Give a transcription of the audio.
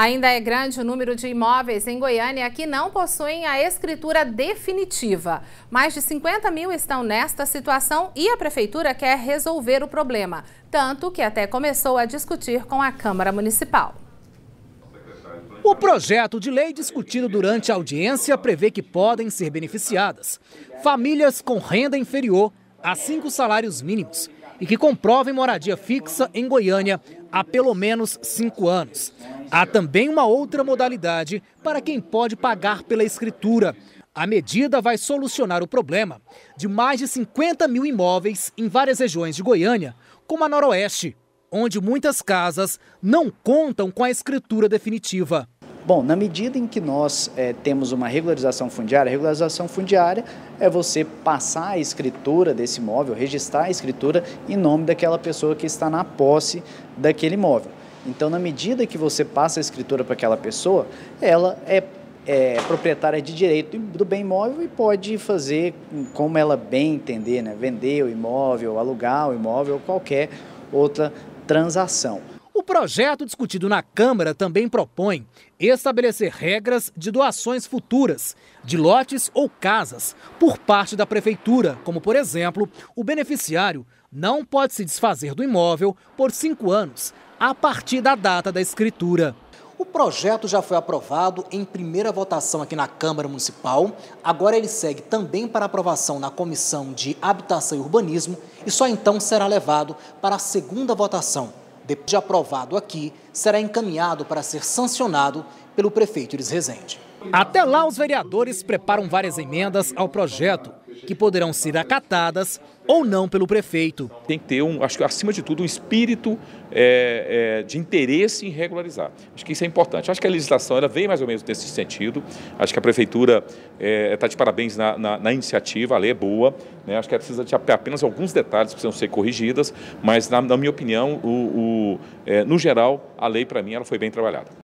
Ainda é grande o número de imóveis em Goiânia que não possuem a escritura definitiva. Mais de 50 mil estão nesta situação e a Prefeitura quer resolver o problema, tanto que até começou a discutir com a Câmara Municipal. O projeto de lei discutido durante a audiência prevê que podem ser beneficiadas famílias com renda inferior a cinco salários mínimos e que comprovem moradia fixa em Goiânia há pelo menos cinco anos. Há também uma outra modalidade para quem pode pagar pela escritura. A medida vai solucionar o problema de mais de 50 mil imóveis em várias regiões de Goiânia, como a Noroeste, onde muitas casas não contam com a escritura definitiva. Bom, na medida em que nós é, temos uma regularização fundiária, a regularização fundiária é você passar a escritura desse imóvel, registrar a escritura em nome daquela pessoa que está na posse daquele imóvel. Então, na medida que você passa a escritura para aquela pessoa, ela é, é, proprietária de direito do bem imóvel e pode fazer como ela bem entender, né? vender o imóvel, alugar o imóvel, qualquer outra transação projeto discutido na Câmara também propõe estabelecer regras de doações futuras de lotes ou casas por parte da Prefeitura, como, por exemplo, o beneficiário não pode se desfazer do imóvel por cinco anos a partir da data da escritura. O projeto já foi aprovado em primeira votação aqui na Câmara Municipal. Agora ele segue também para aprovação na Comissão de Habitação e Urbanismo e só então será levado para a segunda votação depois de aprovado aqui, será encaminhado para ser sancionado pelo prefeito Iris Rezende. Até lá, os vereadores preparam várias emendas ao projeto, que poderão ser acatadas ou não pelo prefeito. Tem que ter, um, acho que acima de tudo, um espírito é, é, de interesse em regularizar. Acho que isso é importante. Acho que a legislação ela vem mais ou menos nesse sentido. Acho que a prefeitura está é, tá de parabéns na, na, na, iniciativa, a lei é boa. Né? Acho que ela precisa de apenas alguns detalhes que precisam ser corrigidos, mas, na, na minha opinião, o, o eh, no geral, a lei, para mim, ela foi bem trabalhada.